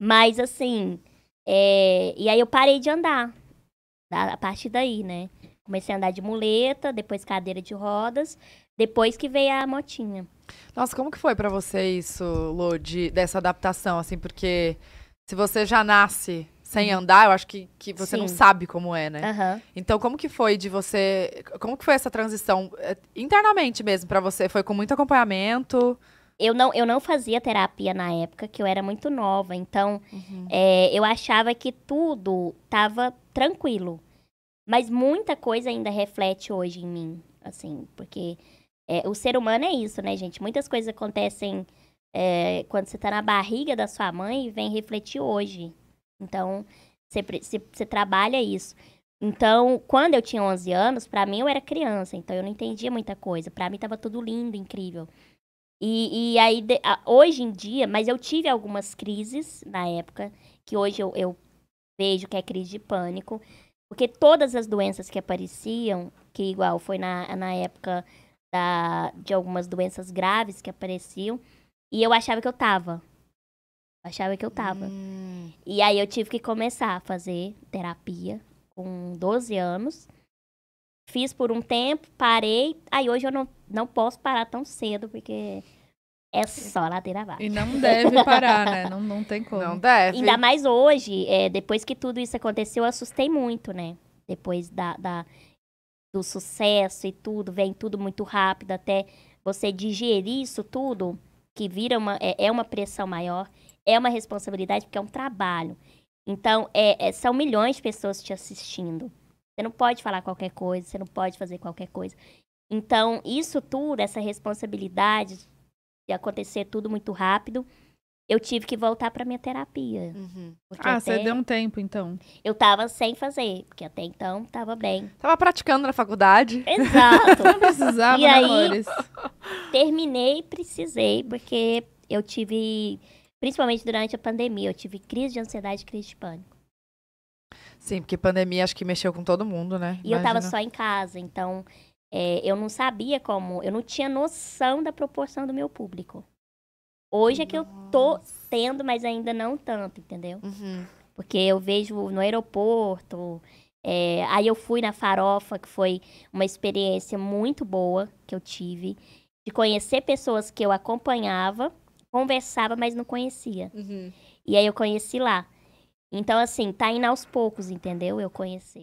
Mas assim, é... e aí eu parei de andar. A partir daí, né? Comecei a andar de muleta, depois cadeira de rodas, depois que veio a motinha. Nossa, como que foi para você isso, Lô, de, dessa adaptação, assim, porque se você já nasce sem uhum. andar, eu acho que, que você Sim. não sabe como é, né? Uhum. Então, como que foi de você. Como que foi essa transição eh, internamente mesmo para você? Foi com muito acompanhamento? eu não, eu não fazia terapia na época, que eu era muito nova. Então, uhum. é, eu achava que tudo tava tranquilo. Mas muita coisa ainda reflete hoje em mim, assim, porque é, o ser humano é isso, né, gente? Muitas coisas acontecem é, quando você tá na barriga da sua mãe e vem refletir hoje. Então, você, você trabalha isso. Então, quando eu tinha 11 anos, para mim eu era criança, então eu não entendia muita coisa. Para mim tava tudo lindo, incrível. E, e aí, de, a, hoje em dia, mas eu tive algumas crises na época, que hoje eu, eu vejo que é crise de pânico, porque todas as doenças que apareciam, que igual foi na, na época da, de algumas doenças graves que apareciam, e eu achava que eu tava. Eu achava que eu tava. Hum. E aí eu tive que começar a fazer terapia com 12 anos. Fiz por um tempo, parei. Aí hoje eu não, não posso parar tão cedo, porque é só ladeira abaixo. E não deve parar, né? Não, não tem como. Não deve. Ainda mais hoje, é, depois que tudo isso aconteceu, eu assustei muito, né? Depois da, da, do sucesso e tudo, vem tudo muito rápido, até você digerir isso tudo, que vira uma, é, é uma pressão maior, é uma responsabilidade, porque é um trabalho. Então, é, é são milhões de pessoas te assistindo. Você não pode falar qualquer coisa, você não pode fazer qualquer coisa. Então, isso tudo, essa responsabilidade de acontecer tudo muito rápido, eu tive que voltar para minha terapia. Uhum. Ah, você deu um tempo, então. Eu tava sem fazer, porque até então tava bem. Tava praticando na faculdade. Exato. Não precisava, e aí, terminei e precisei, porque eu tive, principalmente durante a pandemia, eu tive crise de ansiedade e crise de pânico. Sim, porque pandemia acho que mexeu com todo mundo, né? E eu tava só em casa, então é, eu não sabia como, eu não tinha noção da proporção do meu público. Hoje Nossa. é que eu tô tendo, mas ainda não tanto, entendeu? Uhum. Porque eu vejo no aeroporto, é, aí eu fui na farofa, que foi uma experiência muito boa que eu tive, de conhecer pessoas que eu acompanhava, conversava, mas não conhecia. Uhum. E aí eu conheci lá. Então, assim, tá indo aos poucos, entendeu? Eu conheci.